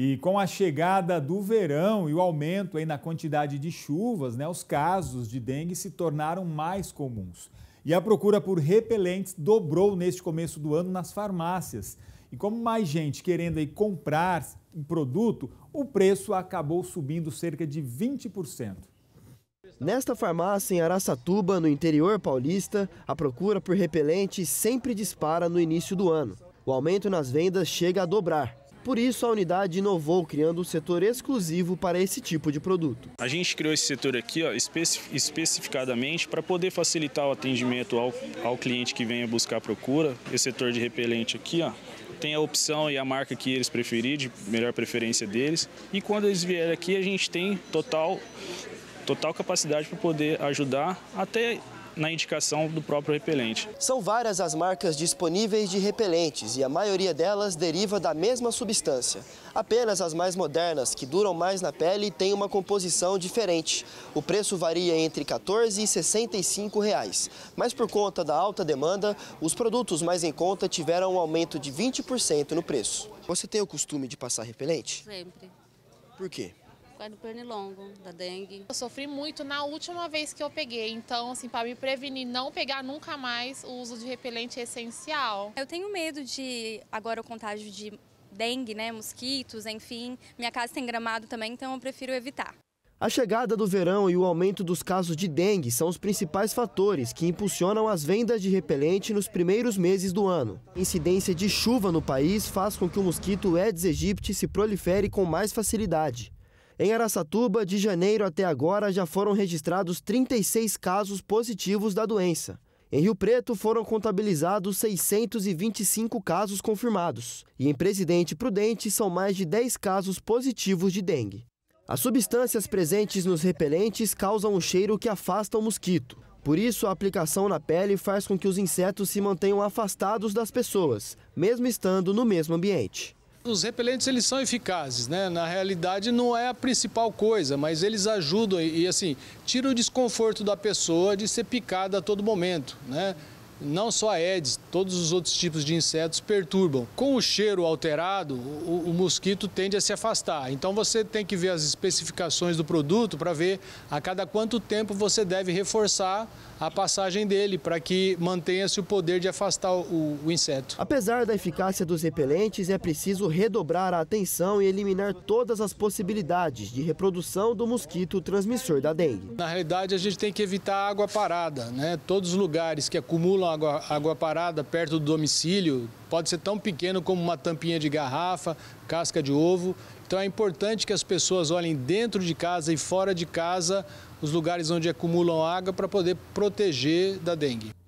E com a chegada do verão e o aumento aí na quantidade de chuvas, né, os casos de dengue se tornaram mais comuns. E a procura por repelentes dobrou neste começo do ano nas farmácias. E como mais gente querendo aí comprar um produto, o preço acabou subindo cerca de 20%. Nesta farmácia em Araçatuba, no interior paulista, a procura por repelente sempre dispara no início do ano. O aumento nas vendas chega a dobrar. Por isso, a unidade inovou criando um setor exclusivo para esse tipo de produto. A gente criou esse setor aqui ó, especificadamente para poder facilitar o atendimento ao, ao cliente que venha buscar procura. Esse setor de repelente aqui, ó, tem a opção e a marca que eles preferirem, de melhor preferência deles. E quando eles vierem aqui, a gente tem total, total capacidade para poder ajudar até na indicação do próprio repelente. São várias as marcas disponíveis de repelentes e a maioria delas deriva da mesma substância. Apenas as mais modernas, que duram mais na pele, têm uma composição diferente. O preço varia entre 14 e 65 reais. Mas por conta da alta demanda, os produtos mais em conta tiveram um aumento de 20% no preço. Você tem o costume de passar repelente? Sempre. Por quê? causa do pernilongo, da dengue. Eu sofri muito na última vez que eu peguei, então assim, para me prevenir não pegar nunca mais, o uso de repelente é essencial. Eu tenho medo de agora o contágio de dengue, né, mosquitos, enfim. Minha casa tem gramado também, então eu prefiro evitar. A chegada do verão e o aumento dos casos de dengue são os principais fatores que impulsionam as vendas de repelente nos primeiros meses do ano. incidência de chuva no país faz com que o mosquito Aedes aegypti se prolifere com mais facilidade. Em Araçatuba, de janeiro até agora, já foram registrados 36 casos positivos da doença. Em Rio Preto foram contabilizados 625 casos confirmados. E em Presidente Prudente são mais de 10 casos positivos de dengue. As substâncias presentes nos repelentes causam um cheiro que afasta o mosquito. Por isso, a aplicação na pele faz com que os insetos se mantenham afastados das pessoas, mesmo estando no mesmo ambiente. Os repelentes eles são eficazes, né? Na realidade não é a principal coisa, mas eles ajudam e assim tira o desconforto da pessoa de ser picada a todo momento, né? Não só a Aedes, todos os outros tipos de insetos perturbam. Com o cheiro alterado, o, o mosquito tende a se afastar. Então você tem que ver as especificações do produto para ver a cada quanto tempo você deve reforçar a passagem dele para que mantenha-se o poder de afastar o, o inseto. Apesar da eficácia dos repelentes, é preciso redobrar a atenção e eliminar todas as possibilidades de reprodução do mosquito transmissor da dengue. Na realidade, a gente tem que evitar água parada. Né? Todos os lugares que acumulam água, água parada perto do domicílio, Pode ser tão pequeno como uma tampinha de garrafa, casca de ovo. Então é importante que as pessoas olhem dentro de casa e fora de casa os lugares onde acumulam água para poder proteger da dengue.